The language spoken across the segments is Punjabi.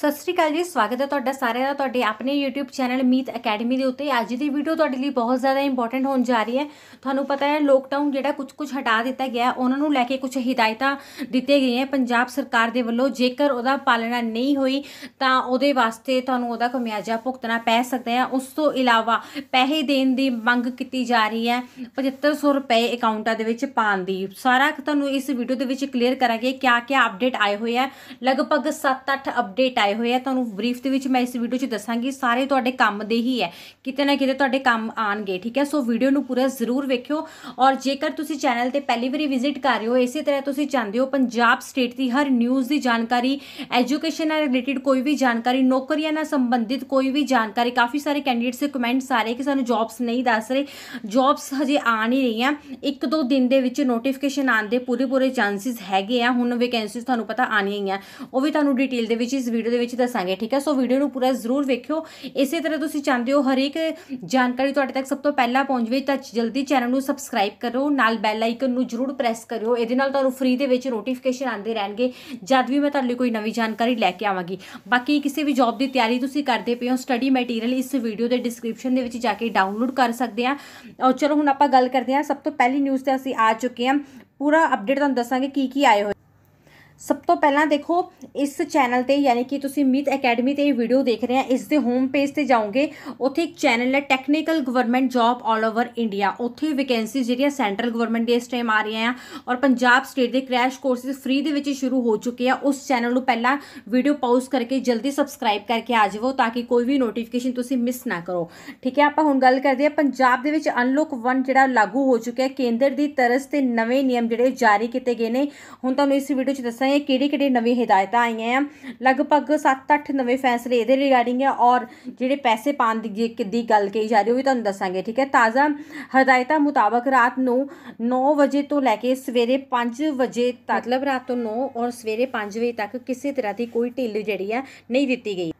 ਸਤਿ ਸ੍ਰੀ ਅਕਾਲ ਜੀ ਸਵਾਗਤ ਹੈ ਤੁਹਾਡਾ ਸਾਰਿਆਂ ਦਾ ਤੁਹਾਡੇ ਆਪਣੇ YouTube ਚੈਨਲ ਮੀਤ ਅਕੈਡਮੀ ਦੇ ਉੱਤੇ ਅੱਜ ਦੀ ਵੀਡੀਓ ਤੁਹਾਡੇ ਲਈ ਬਹੁਤ ਜ਼ਿਆਦਾ ਇੰਪੋਰਟੈਂਟ ਹੋਣ ਜਾ ਰਹੀ ਹੈ ਤੁਹਾਨੂੰ ਪਤਾ ਹੈ ਲੋਕਡਾਊਨ ਜਿਹੜਾ ਕੁਝ ਕੁਝ ਹਟਾ ਦਿੱਤਾ ਗਿਆ ਉਹਨਾਂ ਨੂੰ ਲੈ ਕੇ ਕੁਝ ਹਦਾਇਤਾਂ ਦਿੱਤੀਆਂ ਗਈਆਂ ਪੰਜਾਬ ਸਰਕਾਰ ਦੇ ਵੱਲੋਂ ਜੇਕਰ ਉਹਦਾ ਪਾਲਣਾ ਨਹੀਂ ਹੋਈ ਤਾਂ ਉਹਦੇ ਵਾਸਤੇ ਤੁਹਾਨੂੰ ਉਹਦਾ ਖਮਿਆਜਾ ਭੁਗਤਣਾ ਪੈ ਸਕਦਾ ਹੈ ਉਸ ਤੋਂ ਇਲਾਵਾ ਪੈਸੇ ਦੇਣ ਦੀ ਮੰਗ ਕੀਤੀ ਜਾ ਰਹੀ ਹੈ 7500 ਰੁਪਏ ਅਕਾਊਂਟਾਂ ਦੇ ਵਿੱਚ ਪਾਣ ਦੀ ਸਾਰਾ ਤੁਹਾਨੂੰ ਇਸ ਵੀਡੀਓ ਦੇ ਵਿੱਚ ਕਲੀਅਰ ਕਰਾਂਗੇ ਕਿਆ ਕਿਆ ਅਪਡੇਟ ਆਏ ਹੋਏ ਹੈ ਲਗਭਗ 7-8 ਅਪਡੇਟ ਆਏ ਆਏ ਹੋਏ ਆ ਤੁਹਾਨੂੰ ਬਰੀਫ ਦੇ ਵਿੱਚ ਮੈਂ ਇਸ ਵੀਡੀਓ 'ਚ ਦੱਸਾਂਗੀ ਸਾਰੇ ਤੁਹਾਡੇ ਕੰਮ ਦੇ ਹੀ ਹੈ ਕਿਤੇ ਨਾ ਕਿਤੇ ਤੁਹਾਡੇ ਕੰਮ ਆਣਗੇ ਠੀਕ ਹੈ ਸੋ ਵੀਡੀਓ ਨੂੰ ਪੂਰਾ ਜ਼ਰੂਰ ਵੇਖਿਓ ਔਰ ਜੇਕਰ ਤੁਸੀਂ ਚੈਨਲ ਤੇ ਪਹਿਲੀ ਵਾਰੀ ਵਿਜ਼ਿਟ ਕਰ ਰਹੇ ਹੋ ਇਸੇ ਤਰ੍ਹਾਂ ਤੁਸੀਂ ਚਾਹੁੰਦੇ ਹੋ ਪੰਜਾਬ ਸਟੇਟ ਦੀ ਹਰ ਨਿਊਜ਼ ਦੀ ਜਾਣਕਾਰੀ ਐਜੂਕੇਸ਼ਨ ਨਾਲ ਰਿਲੇਟਡ ਕੋਈ ਵੀ ਜਾਣਕਾਰੀ ਨੌਕਰੀਆਂ ਨਾਲ ਸੰਬੰਧਿਤ ਕੋਈ ਵੀ ਜਾਣਕਾਰੀ ਕਾਫੀ ਸਾਰੇ ਕੈਂਡੀਡੇਟਸ ਦੇ ਕਮੈਂਟਸ ਆ ਰਹੇ ਕਿ ਸਾਨੂੰ ਜੌਬਸ ਨਹੀਂ ਦੱਸ ਰਹੇ ਜੌਬਸ ਹਜੇ ਆ ਨਹੀਂ ਰਹੀਆਂ ਇੱਕ ਦੋ ਦਿਨ ਦੇ ਵਿੱਚ ਨੋਟੀਫਿਕੇਸ਼ਨ ਆਣ ਦੇ ਪੂਰੇ ਪੂਰੇ ਚਾਂਸਸ ਹੈਗੇ ਆ ਹੁਣ ਵੈਕੈਂਸੀਜ਼ ਤੁਹਾਨੂੰ ਪਤਾ ਆਣੀਆਂ ਹੀ ਆ ਉਹ ਵੀ ਤੁਹਾਨੂੰ ਡਿਟੇਲ ਦੇ ਵਿੱਚ ਇਸ ਵੀਡੀਓ ਦੇ ਵਿੱਚ ਦੱਸਾਂਗੇ ਠੀਕ ਹੈ ਸੋ ਵੀਡੀਓ ਨੂੰ ਪੂਰਾ ਜ਼ਰੂਰ ਵੇਖਿਓ ਇਸੇ ਤਰ੍ਹਾਂ ਤੁਸੀਂ ਚਾਹੁੰਦੇ ਹੋ ਹਰੇਕ ਜਾਣਕਾਰੀ ਤੁਹਾਡੇ ਤੱਕ ਸਭ ਤੋਂ ਪਹਿਲਾਂ ਪਹੁੰਚ ਤਾਂ ਜਲਦੀ ਚੈਨਲ ਨੂੰ ਸਬਸਕ੍ਰਾਈਬ ਕਰੋ ਨਾਲ ਬੈਲ ਆਈਕਨ ਨੂੰ ਜ਼ਰੂਰ ਪ੍ਰੈਸ ਕਰਿਓ ਇਹਦੇ ਨਾਲ ਤੁਹਾਨੂੰ ਫ੍ਰੀ ਦੇ ਵਿੱਚ ਨੋਟੀਫਿਕੇਸ਼ਨ ਆਉਂਦੇ ਰਹਿਣਗੇ ਜਦ ਵੀ ਮੈਂ ਤੁਹਾਡੇ ਲਈ ਕੋਈ ਨਵੀਂ ਜਾਣਕਾਰੀ ਲੈ ਕੇ ਆਵਾਂਗੀ ਬਾਕੀ ਕਿਸੇ ਵੀ ਜੌਬ ਦੀ ਤਿਆਰੀ ਤੁਸੀਂ ਕਰਦੇ ਪਏ ਹੋ ਸਟੱਡੀ ਮਟੀਰੀਅਲ ਇਸ ਵੀਡੀਓ ਦੇ ਡਿਸਕ੍ਰਿਪਸ਼ਨ ਦੇ ਵਿੱਚ ਜਾ ਕੇ ਡਾਊਨਲੋਡ ਕਰ ਸਕਦੇ ਆ ਚਲੋ ਹੁਣ ਆਪਾਂ ਗੱਲ ਕਰਦੇ ਆ ਸਭ ਤੋਂ ਪਹਿਲੀ ਨਿਊਜ਼ ਤੇ ਅਸੀਂ ਆ ਚੁੱਕੇ ਆ ਪੂਰਾ ਅਪਡੇਟ ਤੁਹਾਨੂੰ ਦੱਸਾਂਗੇ ਕੀ ਕੀ ਆਏ ਹੋਏ ਸਭ ਤੋਂ ਪਹਿਲਾਂ ਦੇਖੋ ਇਸ ਚੈਨਲ ਤੇ ਯਾਨੀ ਕਿ ਤੁਸੀਂ ਮੀਤ ਅਕੈਡਮੀ ਤੇ ਇਹ ਵੀਡੀਓ ਦੇਖ ਰਹੇ ਆ ਇਸ ਦੇ ਹੋਮ ਪੇਜ ਤੇ ਜਾਓਗੇ ਉੱਥੇ ਇੱਕ ਚੈਨਲ ਹੈ technical government job all over India ਉੱਥੇ ਵੈਕੈਂਸੀ ਜਿਹੜੀਆਂ ਸੈਂਟਰਲ ਗਵਰਨਮੈਂਟ ਦੇ ਇਸ ਟਾਈਮ ਆ ਰਹੀਆਂ ਆ ਔਰ ਪੰਜਾਬ ਸਟੇਟ ਦੇ ਕ੍ਰੈਸ਼ ਕੋਰਸਿਸ ਫ੍ਰੀ ਦੇ ਵਿੱਚ ਸ਼ੁਰੂ ਹੋ ਚੁੱਕੇ ਆ ਉਸ ਚੈਨਲ ਨੂੰ ਪਹਿਲਾਂ ਵੀਡੀਓ ਪਾਉਜ਼ ਕਰਕੇ ਜਲਦੀ ਸਬਸਕ੍ਰਾਈਬ ਕਰਕੇ ਆ ਜਾਵੋ ਤਾਂ ਕਿ ਕੋਈ ਵੀ ਨੋਟੀਫਿਕੇਸ਼ਨ ਤੁਸੀਂ ਮਿਸ ਨਾ ਕਰੋ ਠੀਕ ਹੈ ਆਪਾਂ ਹੁਣ ਗੱਲ ਕਰਦੇ ਆ ਪੰਜਾਬ ਦੇ ਵਿੱਚ ਅਨਲੋਕ 1 ਜਿਹੜਾ ਲਾਗੂ ਹੋ ਚੁੱਕਿਆ ਕੇਂਦਰ ਦੀ ਤਰਸ ਤੇ ਨਵੇਂ ਨਿਯਮ ਜਿਹੜੇ ਜਾਰੀ ਕੀਤੇ ਗਏ ਨੇ ਹੁਣ ਤੁਹਾਨੂੰ ਇਸ ਵੀਡੀਓ 'ਚ ਦੱਸਾਂ ਨੇ ਕਿਹੜੀ ਕਿਹੜੀ ਨਵੀਂ ਹਦਾਇਤਾਂ ਆਈਆਂ ਆ ਲਗਭਗ 7-8 ਨਵੇਂ ਫੈਸਲੇ ਇਹਦੇ ਰਿਗਾਰਡਿੰਗ ਆ ਔਰ ਜਿਹੜੇ ਪੈਸੇ ਪਾਣ ਦੀ ਕਿੱਦੀ ਗੱਲ ਕਹੀ ਜਾ ਰਹੀ ਉਹ ਵੀ ਤੁਹਾਨੂੰ ਦੱਸਾਂਗੇ ਠੀਕ ਹੈ ਤਾਜ਼ਾ ਹਦਾਇਤਾਂ ਮੁਤਾਬਕ ਰਾਤ ਨੂੰ 9 ਵਜੇ ਤੋਂ ਲੈ ਕੇ ਸਵੇਰੇ 5 ਵਜੇ ਤੱਕ ਮਤਲਬ ਰਾਤ ਨੂੰ 9 ਔਰ ਸਵੇਰੇ 5 ਵਜੇ ਤੱਕ ਕਿਸੇ ਤਰ੍ਹਾਂ ਦੀ ਕੋਈ ਢਿੱਲ ਜਿਹੜੀ ਆ ਨਹੀਂ ਦਿੱਤੀ ਗਈ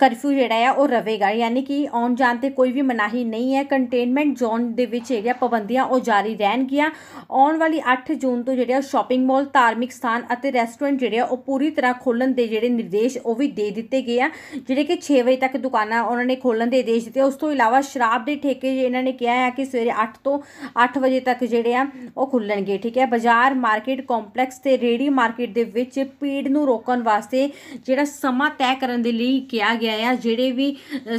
ਕਰਫਿਊ ਜਿਹੜਾ ਆ ਉਹ ਰਹੇਗਾ ਯਾਨੀ ਕਿ ਆਉਣ ਜਾਣ ਤੇ ਕੋਈ ਵੀ ਮਨਾਹੀ ਨਹੀਂ ਹੈ ਕੰਟੇਨਮੈਂਟ ਜ਼ੋਨ ਦੇ ਵਿੱਚ ਹੈਗਾ ਪਾਬੰਦੀਆਂ ਉਹ ਜਾਰੀ ਰਹਿਣਗੀਆਂ ਆਉਣ ਵਾਲੀ 8 ਜੂਨ ਤੋਂ ਜਿਹੜੇ ਸ਼ਾਪਿੰਗ ਮਾਲ ਧਾਰਮਿਕ ਸਥਾਨ ਅਤੇ ਰੈਸਟੋਰੈਂਟ ਜਿਹੜੇ ਆ ਉਹ ਪੂਰੀ ਤਰ੍ਹਾਂ ਖੋਲਣ ਦੇ ਜਿਹੜੇ ਨਿਰਦੇਸ਼ ਉਹ ਵੀ ਦੇ ਦਿੱਤੇ ਗਏ ਆ ਜਿਹੜੇ ਕਿ 6 ਵਜੇ ਤੱਕ ਦੁਕਾਨਾਂ ਉਹਨਾਂ ਨੇ ਖੋਲਣ ਦੇ ਆਦੇਸ਼ ਦਿੱਤੇ ਉਸ ਤੋਂ ਇਲਾਵਾ ਸ਼ਰਾਬ ਦੇ ਠੇਕੇ ਇਹਨਾਂ ਨੇ ਕਿਹਾ ਹੈ ਕਿ ਸਵੇਰੇ 8 ਤੋਂ 8 ਵਜੇ ਤੱਕ ਜਿਹੜੇ ਆ ਉਹ ਖੁੱਲਣਗੇ ਠੀਕ ਹੈ ਬਾਜ਼ਾਰ ਮਾਰਕੀਟ ਕੰਪਲੈਕਸ ਤੇ ਰੇੜੀ ਮਾਰਕੀਟ ਦੇ ਵਿੱਚ ਪੀੜ ਨੂੰ ਰੋਕਣ ਵਾਸਤੇ ਜਿਹੜਾ ਸਮਾਂ ਤੈਅ ਕਰਨ ਦੇ ਲਈ ਕਿਹਾ ਕੀਤਾ ਗਿਆ ਆ ਜਿਹੜੇ ਵੀ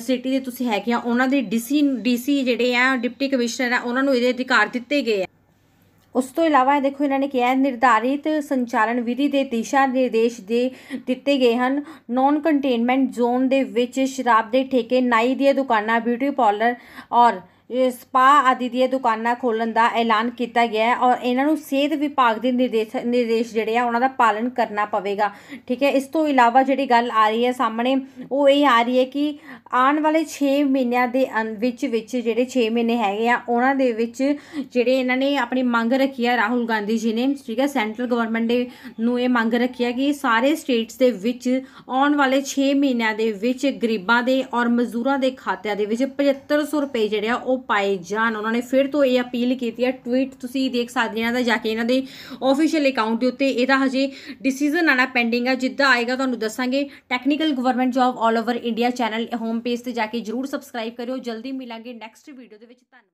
ਸਿਟੀ ਦੇ ਤੁਸੀਂ ਹੈਗੇ ਆ ਉਹਨਾਂ ਦੇ ਡੀਸੀ ਡੀਸੀ ਜਿਹੜੇ ਆ ਡਿਪਟੀ ਕਮਿਸ਼ਨਰ ਆ ਉਹਨਾਂ ਨੂੰ ਇਹਦੇ ਅਧਿਕਾਰ ਦਿੱਤੇ ਗਏ ਆ ਉਸ ਤੋਂ ਇਲਾਵਾ ਦੇਖੋ ਇਹਨਾਂ ਨੇ ਕਿਹਾ ਨਿਰਧਾਰਿਤ ਸੰਚਾਲਨ ਵਿਧੀ ਦੇ ਦਿਸ਼ਾ ਨਿਰਦੇਸ਼ ਦੇ ਦਿੱਤੇ ਗਏ ਹਨ ਨੌਨ ਕੰਟੇਨਮੈਂਟ ਜ਼ੋਨ ਦੇ ਵਿੱਚ ਸ਼ਰਾਬ ਦੇ ਠੇਕੇ ਨਾਈ ਦੀਆਂ ਦੁਕਾਨਾਂ ਬਿਊਟੀ ਪਾਰਲਰ ਔਰ ਸਪਾ ਆਦਿ ਦੀਆਂ ਦੁਕਾਨਾਂ ਖੋਲਣ ਦਾ ਐਲਾਨ ਕੀਤਾ ਗਿਆ ਹੈ ਔਰ ਇਹਨਾਂ ਨੂੰ ਸਿਹਤ ਵਿਭਾਗ ਦੇ ਨਿਰਦੇਸ਼ ਨਿਰਦੇਸ਼ ਜਿਹੜੇ ਆ ਉਹਨਾਂ ਦਾ ਪਾਲਣ ਕਰਨਾ ਪਵੇਗਾ ਠੀਕ ਹੈ ਇਸ ਤੋਂ ਇਲਾਵਾ ਜਿਹੜੀ ਗੱਲ ਆ ਰਹੀ ਹੈ ਸਾਹਮਣੇ ਉਹ ਇਹ ਆ ਰਹੀ ਹੈ ਕਿ ਆਉਣ ਵਾਲੇ 6 ਮਹੀਨਿਆਂ ਦੇ ਵਿੱਚ ਵਿੱਚ ਜਿਹੜੇ 6 ਮਹੀਨੇ ਹੈਗੇ ਆ ਉਹਨਾਂ ਦੇ ਵਿੱਚ ਜਿਹੜੇ ਇਹਨਾਂ ਨੇ ਆਪਣੀ ਮੰਗ ਰੱਖੀ ਆ ਰਾਹੁਲ ਗਾਂਧੀ ਜੀ ਨੇ ਠੀਕ ਹੈ ਸੈਂਟਰਲ ਗਵਰਨਮੈਂਟ ਦੇ ਨੂੰ ਇਹ ਮੰਗ ਰੱਖੀ ਆ ਕਿ ਸਾਰੇ ਸਟੇਟਸ ਦੇ ਵਿੱਚ ਆਉਣ ਵਾਲੇ 6 ਮਹੀਨਿਆਂ ਦੇ ਵਿੱਚ ਗਰੀਬਾਂ ਦੇ ਔਰ ਮਜ਼ਦੂਰਾਂ ਦੇ ਖਾਤਿਆਂ ਦੇ ਵਿੱਚ 7500 ਰੁਪਏ ਜਿਹੜੇ ਆ ਉਹ ਉਹ ਪਾਏ ਜਾਣ ਉਹਨਾਂ ਨੇ ਫਿਰ ਤੋਂ ਇਹ ਅਪੀਲ ਕੀਤੀ ਹੈ ਟਵੀਟ ਤੁਸੀਂ ਦੇਖ ਸਕਦੇ ਹੋ ਇਹਨਾਂ ਦਾ ਜਾ ਕੇ ਇਹਨਾਂ ਦੇ ਆਫੀਸ਼ੀਅਲ ਅਕਾਊਂਟ ਦੇ ਉੱਤੇ ਇਹਦਾ ਹਜੇ ਡਿਸੀਜਨ ਆਣਾ ਪੈਂਡਿੰਗ ਹੈ ਜਿੱਦਾਂ ਆਏਗਾ ਤੁਹਾਨੂੰ ਦੱਸਾਂਗੇ technical government job all over India channel home page ਤੇ ਜਾ ਕੇ ਜਰੂਰ ਸਬਸਕ੍ਰਾਈਬ ਕਰਿਓ ਜਲਦੀ ਮਿਲਾਂਗੇ ਨੈਕਸਟ ਵੀਡੀਓ ਦੇ ਵਿੱਚ ਧੰਨਵਾਦ